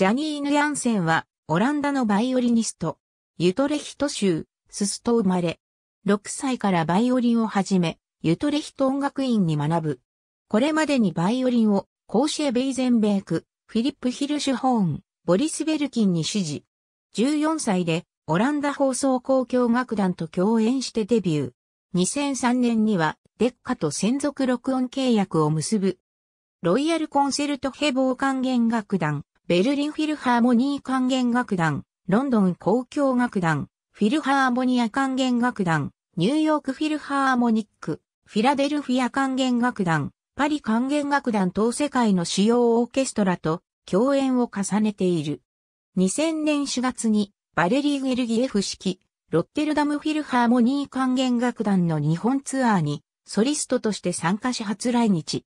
ジャニーヌ・ヤンセンは、オランダのバイオリニスト、ユトレヒト州、ススト生まれ。6歳からバイオリンを始め、ユトレヒト音楽院に学ぶ。これまでにバイオリンを、コーシェ・ベイゼンベーク、フィリップ・ヒルシュホーン、ボリス・ベルキンに指示。14歳で、オランダ放送交響楽団と共演してデビュー。2003年には、デッカと専属録音契約を結ぶ。ロイヤルコンセルトヘボー管弦楽団、ベルリンフィルハーモニー管弦楽団、ロンドン交響楽団、フィルハーモニア管弦楽団、ニューヨークフィルハーモニック、フィラデルフィア管弦楽団、パリ管弦楽団等世界の主要オーケストラと共演を重ねている。2000年4月にバレリー・ゲルギエフ式、ロッテルダムフィルハーモニー管弦楽団の日本ツアーにソリストとして参加し初来日。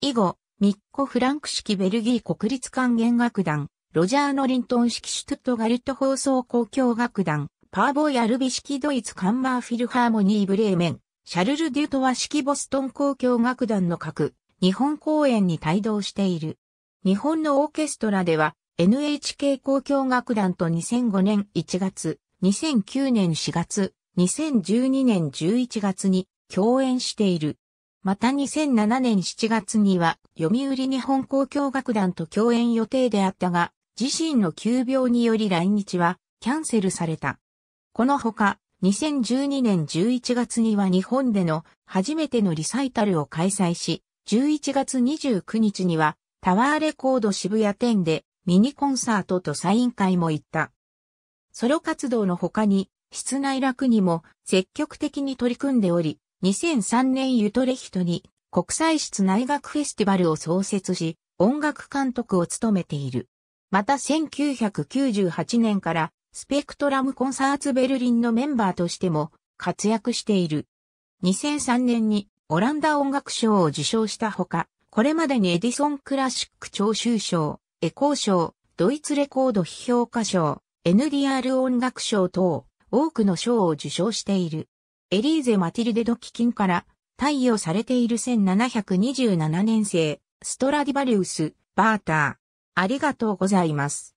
以後、ミッコ・フランク式ベルギー国立管弦楽団、ロジャーノ・リントン式シュトゥットガルト放送公共楽団、パーボイ・アルビ式ドイツカンマーフィルハーモニー・ブレーメン、シャルル・デュトワ式ボストン公共楽団の各、日本公演に帯同している。日本のオーケストラでは、NHK 公共楽団と2005年1月、2009年4月、2012年11月に共演している。また2007年7月には、読売日本交響楽団と共演予定であったが、自身の急病により来日は、キャンセルされた。このほか、2012年11月には日本での初めてのリサイタルを開催し、11月29日にはタワーレコード渋谷店でミニコンサートとサイン会も行った。ソロ活動の他に室内楽にも積極的に取り組んでおり、2003年ユトレヒトに国際室内楽フェスティバルを創設し、音楽監督を務めている。また1998年からスペクトラムコンサーツベルリンのメンバーとしても活躍している。2003年にオランダ音楽賞を受賞したほか、これまでにエディソンクラシック聴衆賞、エコー賞、ドイツレコード批評家賞、NDR 音楽賞等、多くの賞を受賞している。エリーゼ・マティルデドキキンから貸与されている1727年生、ストラディバリウス、バーター。ありがとうございます。